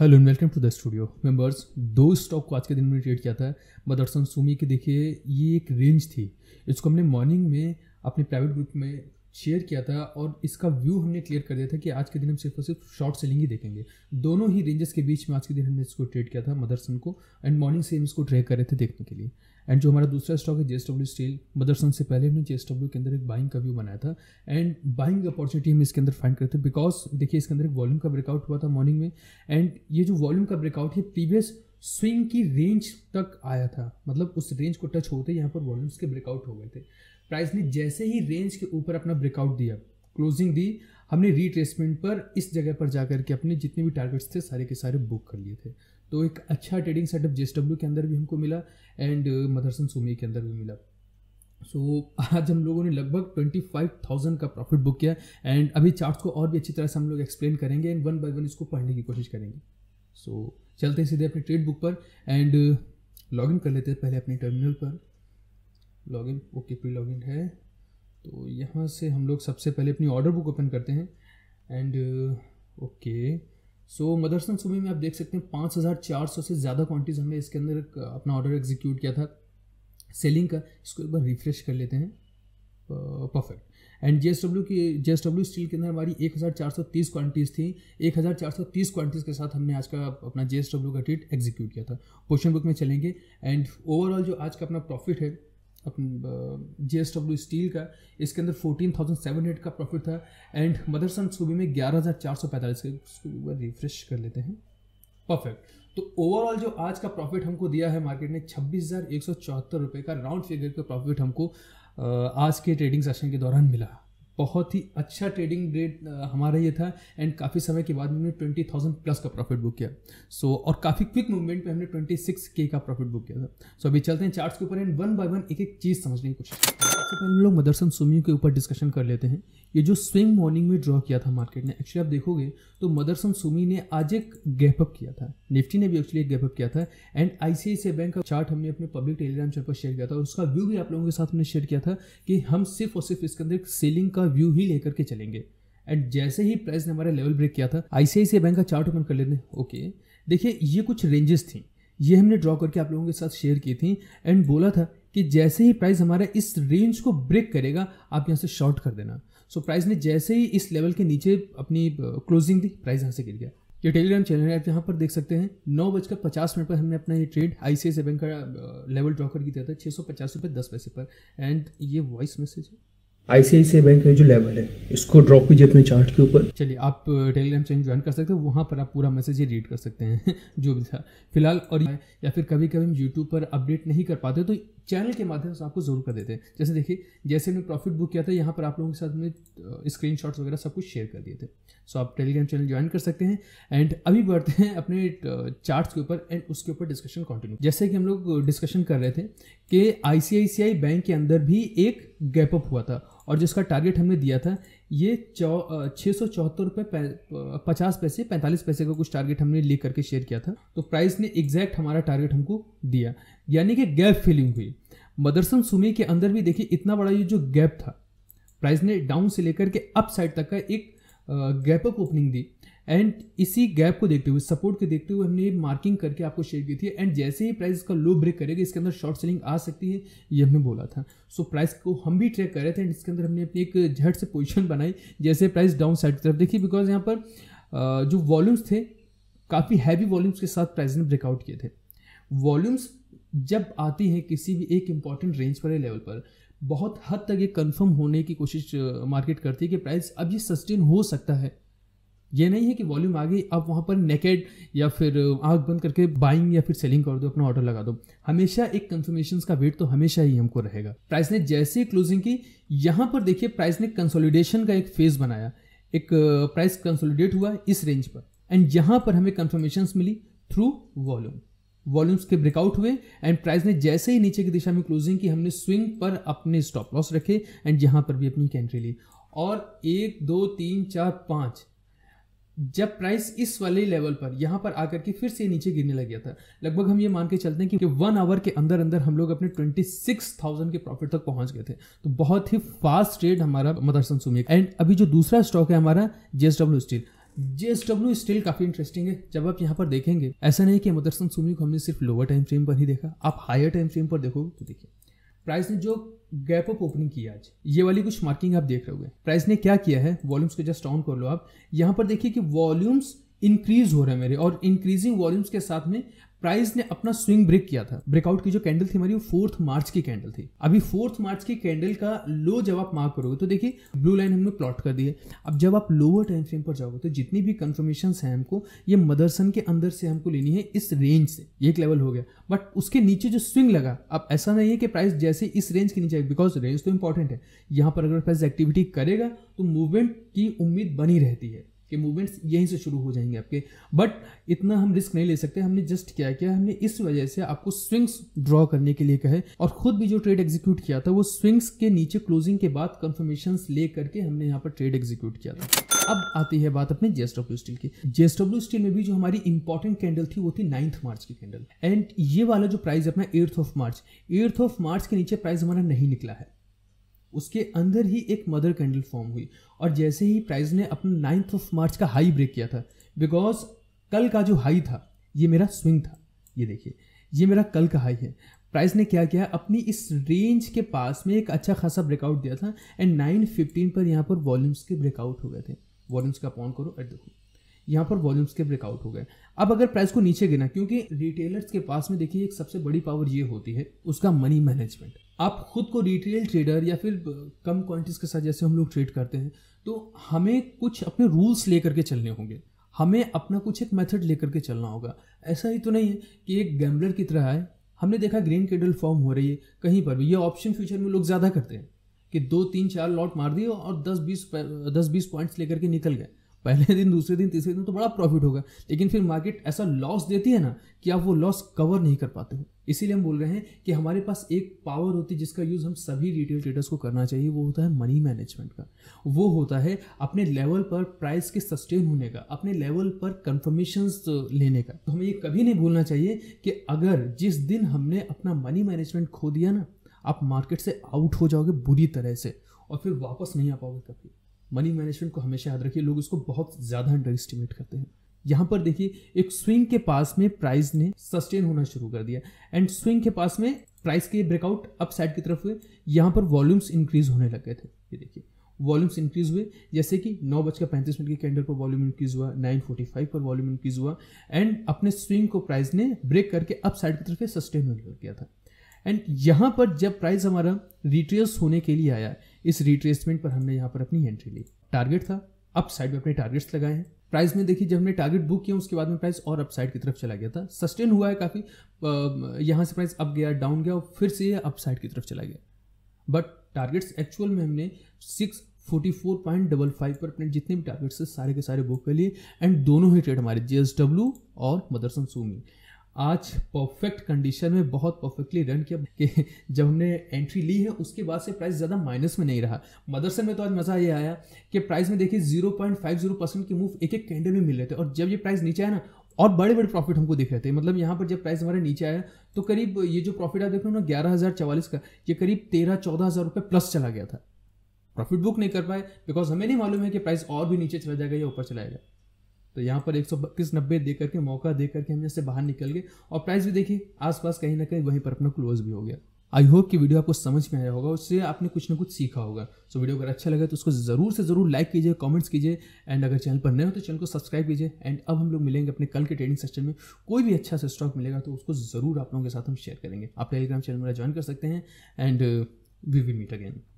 hello and welcome to the studio members दो stock को आज के दिन में ट्रेड किया था मदरसन सोमी के देखिए ये एक रेंज थी इसको हमने मॉर्निंग में अपने प्राइवेट ग्रुप में शेयर किया था और इसका व्यू हमने क्लियर कर दिया था कि आज के दिन हम सिर्फ और सिर्फ शॉर्ट सेलिंग ही देखेंगे दोनों ही रेंजेस के बीच में आज के दिन हमने इसको ट्रेड किया था मदरसन को एंड मॉर्निंग से हम इसको ट्रेड कर रहे थे देखने के लिए एंड जो हमारा दूसरा स्टॉक है जे स्टील मदरसन से पहले हमने जे के अंदर एक बाइंग का व्यू बनाया था एंड बाइंग अपॉर्चुनिटी हम इसके अंदर फाइंड करते थे बिकॉज देखिए इसके अंदर एक वॉल्यूम का ब्रेकआउट हुआ था मॉर्निंग में एंड ये जो वॉल्यूम का ब्रेकआउट है प्रीवियस स्विंग की रेंज तक आया था मतलब उस रेंज को टच होते यहाँ पर वॉल्यूम्स के ब्रेकआउट हो गए थे प्राइस ने जैसे ही रेंज के ऊपर अपना ब्रेकआउट दिया क्लोजिंग दी हमने रिट्रेसमेंट पर इस जगह पर जा करके अपने जितने भी टारगेट्स थे सारे के सारे बुक कर लिए थे तो एक अच्छा ट्रेडिंग सेटअप जे के अंदर भी हमको मिला एंड मदरसन सोमी के अंदर भी मिला सो so, आज हम लोगों ने लगभग ट्वेंटी फाइव थाउजेंड का प्रॉफिट बुक किया एंड अभी चार्ट्स को और भी अच्छी तरह से हम लोग एक्सप्लेन करेंगे एंड वन बाय वन इसको पढ़ने की कोशिश करेंगे सो so, चलते हैं सीधे अपने ट्रेड बुक पर एंड लॉग इन कर लेते हैं पहले अपने टर्मिनल पर log in okay pre log in है तो यहाँ से हम लोग सबसे पहले अपनी ऑर्डर बुक ओपन करते हैं and okay uh, okay, so so, Motherson सुबह में आप देख सकते हैं पाँच हज़ार चार सौ से ज़्यादा क्वान्टिटीज़ हमने इसके अंदर अपना ऑर्डर एग्जीक्यूट किया था सेलिंग का इसको एक बार रिफ्रेश कर लेते हैं परफेक्ट एंड जे की जे स्टील के अंदर हमारी एक हज़ार चार सौ तीस क्वान्टिटीज़ थी एक हज़ार चार सौ तीस क्वान्टिटीज़ के साथ हमने आज का अपना जे का ट्रीट एग्जीक्यूट किया था क्वेश्चन बुक में चलेंगे एंड ओवरऑल जो आज का अपना प्रॉफिट है जे एस डब्ल्यू स्टील का इसके अंदर फोर्टीन थाउजेंड सेवन हंड्रेड का प्रॉफिट था एंड मदरसन सूबे में ग्यारह हज़ार चार सौ पैंतालीस का उसको एक बार रिफ्रेश कर लेते हैं परफेक्ट तो ओवरऑल जो आज का प्रॉफिट हमको दिया है मार्केट ने छब्बीस हज़ार एक सौ चौहत्तर रुपये का राउंड फिगर का प्रॉफिट हमको आज के ट्रेडिंग सेशन के दौरान मिला बहुत ही अच्छा ट्रेडिंग रेट हमारा ये था एंड काफ़ी समय के बाद हमने ट्वेंटी थाउजेंड प्लस का प्रॉफिट बुक किया सो so, और काफ़ी क्विक मूवमेंट में हमने ट्वेंटी सिक्स के का प्रॉफिट बुक किया था सो so, अभी चलते हैं चार्ट्स के ऊपर एंड वन बाय वन एक एक चीज़ समझने की कोशिश करते हैं सबसे पहले लोग मदरसन सुमी के ऊपर डिस्कशन कर लेते हैं ये जो स्विंग मॉर्निंग में ड्रॉ किया था मार्केट ने एक्चुअली आप देखोगे तो मदरसन सुमी ने आज एक गैपअप किया था निफ्टी ने भी एक्चुअली एक गैपअप किया था एंड आईसीआईसीआई बैंक का चार्ट हमने अपने पब्लिक टेलीग्राम चैनल पर शेयर किया था और उसका व्यू भी आप लोगों के साथ हमने शेयर किया था कि हम सिर्फ और सिर्फ इसके अंदर सेलिंग का व्यू ही लेकर के चलेंगे एंड जैसे ही प्राइस ने हमारा लेवल ब्रेक किया था आईसीआईसीआई बैंक का चार्ट ओपन कर लेते हैं ओके देखिए ये कुछ रेंजेस थी ये हमने ड्रॉ करके आप लोगों के साथ शेयर की थी एंड बोला था कि जैसे ही प्राइस हमारा इस रेंज को ब्रेक करेगा आप यहाँ से शॉर्ट कर देना सो so, प्राइस ने जैसे ही इस लेवल के नीचे अपनी क्लोजिंग दी प्राइस यहाँ से गिर गया ये टेलीग्राम चैनल है आप यहाँ पर देख सकते हैं नौ बजकर पचास मिनट पर हमने अपना ये ट्रेड आई सी बैंक का लेवल ड्रॉ करके दिया था छः सौ पचास रुपये दस पैसे पर एंड ये वॉइस मैसेज है आईसीआईसीआई बैंक का जो लेवल है इसको ड्रॉप कीजिए अपने चार्ट के ऊपर चलिए आप टेलीग्राम चैनल ज्वाइन कर सकते हो वहाँ पर आप पूरा मैसेज ही रीड कर सकते हैं जो भी था फिलहाल और या फिर कभी कभी हम यूट्यूब पर अपडेट नहीं कर पाते तो चैनल के माध्यम से आपको जरूर कर देते हैं जैसे देखिए जैसे मैंने प्रॉफिट बुक किया था यहाँ पर आप लोगों के साथ में स्क्रीन वगैरह सब कुछ शेयर कर दिए थे सो आप टेलीग्राम चैनल ज्वाइन कर सकते हैं एंड अभी बढ़ते हैं अपने चार्ट्स के ऊपर एंड उसके ऊपर डिस्कशन कंटिन्यू जैसे कि हम लोग डिस्कशन कर रहे थे कि आई बैंक के अंदर भी एक गैप अप हुआ था और जिसका टारगेट हमने दिया था ये चौ छः सौ चौहत्तर रुपये पचास पैसे पैंतालीस पैसे का कुछ टारगेट हमने ले करके शेयर किया था तो प्राइस ने एग्जैक्ट हमारा टारगेट हमको दिया यानी कि गैप फिलिंग हुई मदरसन सुमे के अंदर भी देखिए इतना बड़ा ये जो गैप था प्राइस ने डाउन से लेकर के अप साइड तक का एक गैप अप ओपनिंग दी एंड इसी गैप को देखते हुए सपोर्ट को देखते हुए हमने ये मार्किंग करके आपको शेयर की थी एंड जैसे ही प्राइस का लो ब्रेक करेगा इसके अंदर शॉर्ट सेलिंग आ सकती है ये हमने बोला था सो so, प्राइस को हम भी ट्रैक कर रहे थे एंड इसके अंदर हमने अपनी एक झट से पोजिशन बनाई जैसे प्राइस डाउन साइड की तरफ देखी बिकॉज यहाँ पर जो वॉल्यूम्स थे काफ़ी हैवी वॉल्यूम्स के साथ प्राइस ने ब्रेकआउट किए थे वॉल्यूम्स जब आती हैं किसी भी एक इंपॉर्टेंट रेंज पर लेवल पर बहुत हद तक ये कंफर्म होने की कोशिश मार्केट करती है कि प्राइस अब ये सस्टेन हो सकता है ये नहीं है कि वॉल्यूम आ गई अब वहाँ पर नेकेड या फिर आँख बंद करके बाइंग या फिर सेलिंग कर दो अपना ऑर्डर लगा दो हमेशा एक कन्फर्मेशन का वेट तो हमेशा ही हमको रहेगा प्राइस ने जैसे ही क्लोजिंग की यहाँ पर देखिए प्राइस ने कंसोलिडेशन का एक फेज बनाया एक प्राइस कंसोलिडेट हुआ इस रेंज पर एंड यहाँ पर हमें कंफर्मेशन मिली थ्रू वॉल्यूम वॉल्यूम्स के ब्रेकआउट हुए एंड प्राइस ने जैसे ही नीचे की दिशा में क्लोजिंग की हमने स्विंग पर अपने स्टॉप लॉस रखे एंड यहाँ पर भी अपनी कैंट्री ली और एक दो तीन चार पाँच जब प्राइस इस वाले लेवल पर यहाँ पर आकर के फिर से नीचे गिरने लग गया था लगभग हम ये मान के चलते हैं कि वन आवर के अंदर अंदर हम लोग अपने 26,000 के प्रॉफिट तक पहुंच गए थे तो बहुत ही फास्ट ट्रेड हमारा मदरसन सुमी एंड अभी जो दूसरा स्टॉक है हमारा जेएसडब्ल्यू स्टील जेएसडब्ल्यू स्टील काफी इंटरेस्टिंग है जब आप यहाँ पर देखेंगे ऐसा नहीं कि मदरसन सुमी को हमने सिर्फ लोअर टाइम फ्रेम पर ही देखा आप हायर टाइम फ्रेम पर देखोगे तो देखिए प्राइस ने जो गैप अप ओपनिंग किया आज ये वाली कुछ मार्किंग आप देख रहे हो प्राइस ने क्या किया है वॉल्यूम्स को जस्ट ऑन कर लो आप यहाँ पर देखिए कि वॉल्यूम्स इंक्रीज हो रहे हैं मेरे और इंक्रीजिंग वॉल्यूम्स के साथ में प्राइस ने अपना स्विंग ब्रेक किया था ब्रेकआउट की जो कैंडल थी हमारी वो फोर्थ मार्च की कैंडल थी अभी फोर्थ मार्च की कैंडल का लो जब आप मार्क करोगे तो देखिए ब्लू लाइन हमने प्लॉट कर दी है अब जब आप लोअर टाइम फ्रेम पर जाओगे तो जितनी भी कंफर्मेशन है हमको ये मदरसन के अंदर से हमको लेनी है इस रेंज से एक लेवल हो गया बट उसके नीचे जो स्विंग लगा अब ऐसा नहीं है कि प्राइस जैसे इस रेंज के नीचे बिकॉज रेंज तो इंपॉर्टेंट है यहाँ पर अगर प्राइस एक्टिविटी करेगा तो मूवमेंट की उम्मीद बनी रहती है के मूवमेंट्स यहीं से शुरू हो जाएंगे आपके बट इतना हम रिस्क नहीं ले सकते हमने जस्ट क्या किया हमने इस वजह से आपको स्विंग्स ड्रॉ करने के लिए कहे और खुद भी जो ट्रेड एग्जीक्यूट किया था वो स्विंग्स के नीचे क्लोजिंग के बाद कन्फर्मेशन ले करके हमने यहाँ पर ट्रेड एग्जीक्यूट किया था अब आती है बात अपने जेएसडब्ल्यू स्टील की जेएसडब्ल्यू स्टील में भी जो हमारी इंपॉर्टेंट कैंडल थी वो थी नाइन्थ मार्च की कैंडल एंड ये वाला जो प्राइस अपना earth of March earth of March के नीचे प्राइस हमारा नहीं निकला है उसके अंदर ही एक मदर कैंडल फॉर्म हुई और जैसे ही प्राइस ने अपना नाइन्थ ऑफ मार्च का हाई ब्रेक किया था बिकॉज कल का जो हाई था ये मेरा स्विंग था ये देखिए ये मेरा कल का हाई है प्राइस ने क्या किया अपनी इस रेंज के पास में एक अच्छा खासा ब्रेकआउट दिया था एंड नाइन फिफ्टीन पर यहाँ पर वॉल्यूम्स के ब्रेकआउट हो गए थे वॉल्यूम्स का पॉन करो एट देखो यहाँ पर वॉल्यूम्स के ब्रेकआउट हो गए अब अगर प्राइस को नीचे गिना क्योंकि रिटेलर्स के पास में देखिए एक सबसे बड़ी पावर ये होती है उसका मनी मैनेजमेंट आप खुद को रिटेल ट्रेडर या फिर कम क्वांटिटीज के साथ जैसे हम लोग ट्रेड करते हैं तो हमें कुछ अपने रूल्स लेकर के चलने होंगे हमें अपना कुछ एक मेथड लेकर के चलना होगा ऐसा ही तो नहीं है कि एक गैम्बलर की तरह आए हमने देखा ग्रीन कैंडल फॉर्म हो रही है कहीं पर भी ये ऑप्शन फ्यूचर में लोग ज़्यादा करते हैं कि दो तीन चार लॉट मार दिए और दस बीस दस बीस पॉइंट्स लेकर के निकल गए पहले दिन दूसरे दिन तीसरे दिन तो बड़ा प्रॉफिट होगा लेकिन फिर मार्केट ऐसा लॉस देती है ना कि आप वो लॉस कवर नहीं कर पाते हो इसीलिए हम बोल रहे हैं कि हमारे पास एक पावर होती है जिसका यूज़ हम सभी रिटेल ट्रेडर्स को करना चाहिए वो होता है मनी मैनेजमेंट का वो होता है अपने लेवल पर प्राइस के सस्टेन होने का अपने लेवल पर कन्फर्मेशन लेने का तो हमें ये कभी नहीं भूलना चाहिए कि अगर जिस दिन हमने अपना मनी मैनेजमेंट खो दिया ना आप मार्केट से आउट हो जाओगे बुरी तरह से और फिर वापस नहीं आ पाओगे कभी मनी मैनेजमेंट को हमेशा याद रखिए लोग इसको बहुत ज़्यादा अंडर एस्टिमेट करते हैं यहाँ पर देखिए एक स्विंग के पास में प्राइस ने सस्टेन होना शुरू कर दिया एंड स्विंग के पास में प्राइस के ब्रेकआउट अप साइड की तरफ हुए यहाँ पर वॉल्यूम्स इंक्रीज होने लग गए थे ये देखिए वॉल्यूम्स इंक्रीज हुए जैसे कि नौ बजकर पैंतीस मिनट के कैंडल पर वॉल्यूम इंक्रीज हुआ नाइन फोर्टी फाइव पर वॉल्यूम इंक्रीज हुआ एंड अपने स्विंग को प्राइस ने ब्रेक करके अप साइड की तरफ सस्टेन होने लग गया था एंड यहाँ पर जब प्राइस हमारा रिट्रेस होने के लिए आया इस रिट्रेसमेंट पर हमने यहाँ पर अपनी एंट्री ली टारगेट था अप साइड में अपने टारगेट्स लगाए हैं प्राइस में देखिए जब हमने टारगेट बुक किया उसके बाद में प्राइस और अपसाइड की तरफ चला गया था सस्टेन हुआ है काफ़ी यहाँ से प्राइस अप गया डाउन गया और फिर से ये अपसाइड की तरफ चला गया बट टारगेट्स एक्चुअल में हमने six forty four point double five पर अपने जितने भी टारगेट्स थे सारे के सारे बुक कर लिए एंड दोनों ही ट्रेड हमारे जे और मदरसन सूमी आज परफेक्ट कंडीशन में बहुत परफेक्टली रन किया कि जब हमने एंट्री ली है उसके बाद से प्राइस ज़्यादा माइनस में नहीं रहा मदरसन में तो आज मज़ा ये आया कि प्राइस में देखिए zero point five zero percent के मूव एक एक कैंडल में मिल रहे थे और जब ये प्राइस नीचे आया ना और बड़े बड़े प्रॉफिट हमको दिख रहे थे मतलब यहाँ पर जब प्राइस हमारे नीचे आया तो करीब ये जो प्रॉफिट आप देख रहे हो ना ग्यारह हज़ार चवालीस का ये करीब तेरह चौदह हज़ार रुपये प्लस चला गया था प्रॉफिट बुक नहीं कर पाए बिकॉज हमें नहीं मालूम है कि प्राइस और भी नीचे चला जाएगा या ऊपर चला जाएगा तो यहाँ पर एक सौ बत्तीस नब्बे दे करके मौका दे करके हम से बाहर निकल गए और प्राइस भी देखिए आसपास कहीं ना कहीं वहीं पर अपना क्लोज भी हो गया आई होप कि वीडियो आपको समझ में आया होगा उससे आपने कुछ ना कुछ सीखा होगा सो so, वीडियो अगर अच्छा लगा तो उसको ज़रूर से ज़रूर लाइक कीजिए कमेंट्स कीजिए एंड अगर चैनल पर नए हो तो चैनल को सब्सक्राइब कीजिए एंड अब हम लोग मिलेंगे अपने कल के ट्रेडिंग सेशन में कोई भी अच्छा सा स्टॉक मिलेगा तो उसको ज़रूर आप लोगों के साथ हम शेयर करेंगे आप टेलीग्राम चैनल मेरा ज्वाइन कर सकते हैं and we will meet again